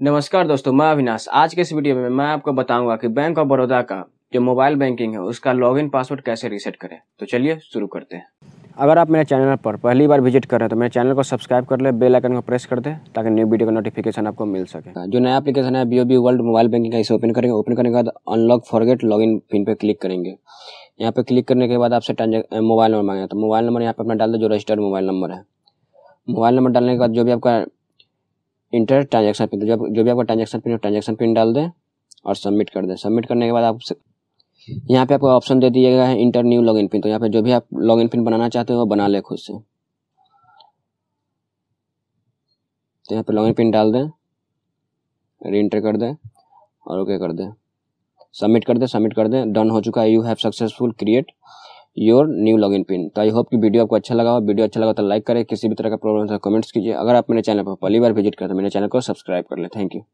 नमस्कार दोस्तों मैं अविनाश आज के इस वीडियो में मैं आपको बताऊंगा कि बैंक ऑफ बड़ौदा का जो मोबाइल बैंकिंग है उसका लॉगिन पासवर्ड कैसे रीसेट करें तो चलिए शुरू करते हैं अगर आप मेरे चैनल पर पहली बार विजिट कर रहे हैं तो मेरे चैनल को सब्सक्राइब कर ले बेल आइकन को प्रेस कर दे ताकि न्यू वीडियो का नोटिफिकेशन आपको मिल सके जो नया एप्लीकेशन है बी वर्ल्ड मोबाइल बैंकिंग का इसे ओपन करेंगे ओपन करने के बाद अनलॉक फॉरगेट लॉगिन पिन पर क्लिक करेंगे यहाँ पर क्लिक करने के बाद आपसे मोबाइल नंबर मांगे तो मोबाइल नंबर यहाँ पर अपना डाल दो जो रजिस्टर्ड मोबाइल नंबर है मोबाइल नंबर डालने के बाद जो भी आपका इंटर ट्रांजेक्शन पिन तो जब जो भी आपका ट्रांजेक्शन पिन हो ट्रांजेक्शन पिन डाल दें और सबमिट कर दें सबमिट करने के बाद आप यहाँ पे आपको ऑप्शन दे दिया गया है इंटर न्यू लॉगिन पिन तो यहाँ पे जो भी आप लॉगिन पिन बनाना चाहते हो बना ले खुद से तो यहाँ पे लॉगिन पिन डाल दें री इंटर कर दें और ओके कर दें सबमिट कर दें सबमिट कर दें डन हो चुका है you have successful create your new login pin तो आई होप कि वीडियो आपको अच्छा लगा हो वीडियो अच्छा लगा तो लाइक करें किसी भी तरह का प्रॉब्लम है कमेंट्स कीजिए अगर आप मेरे चैनल पर पहली बार विजिट करें तो मेरे चैनल को सब्सक्राइब कर लें थैंक यू